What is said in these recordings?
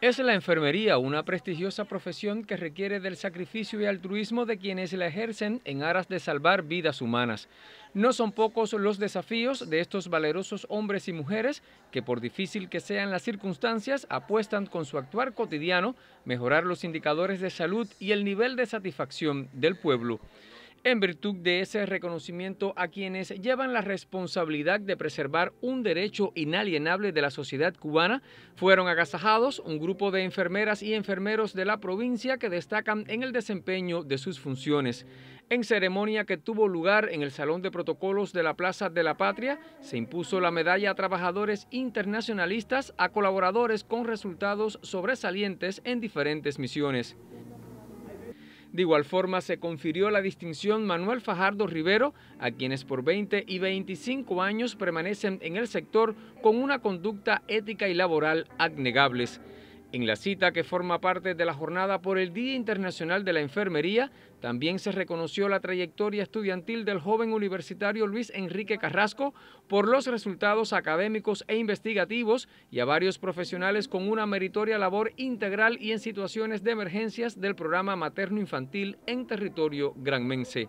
Es la enfermería una prestigiosa profesión que requiere del sacrificio y altruismo de quienes la ejercen en aras de salvar vidas humanas. No son pocos los desafíos de estos valerosos hombres y mujeres que por difícil que sean las circunstancias apuestan con su actuar cotidiano mejorar los indicadores de salud y el nivel de satisfacción del pueblo en virtud de ese reconocimiento a quienes llevan la responsabilidad de preservar un derecho inalienable de la sociedad cubana, fueron agasajados un grupo de enfermeras y enfermeros de la provincia que destacan en el desempeño de sus funciones. En ceremonia que tuvo lugar en el Salón de Protocolos de la Plaza de la Patria, se impuso la medalla a trabajadores internacionalistas a colaboradores con resultados sobresalientes en diferentes misiones. De igual forma, se confirió la distinción Manuel Fajardo Rivero a quienes por 20 y 25 años permanecen en el sector con una conducta ética y laboral abnegables. En la cita que forma parte de la jornada por el Día Internacional de la Enfermería, también se reconoció la trayectoria estudiantil del joven universitario Luis Enrique Carrasco por los resultados académicos e investigativos y a varios profesionales con una meritoria labor integral y en situaciones de emergencias del programa materno-infantil en territorio granmense.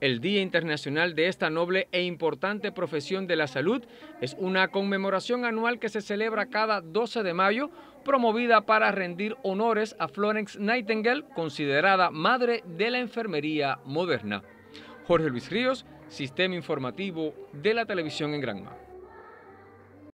El Día Internacional de esta noble e importante profesión de la salud es una conmemoración anual que se celebra cada 12 de mayo, promovida para rendir honores a Florence Nightingale, considerada madre de la enfermería moderna. Jorge Luis Ríos, Sistema Informativo de la Televisión en Granma.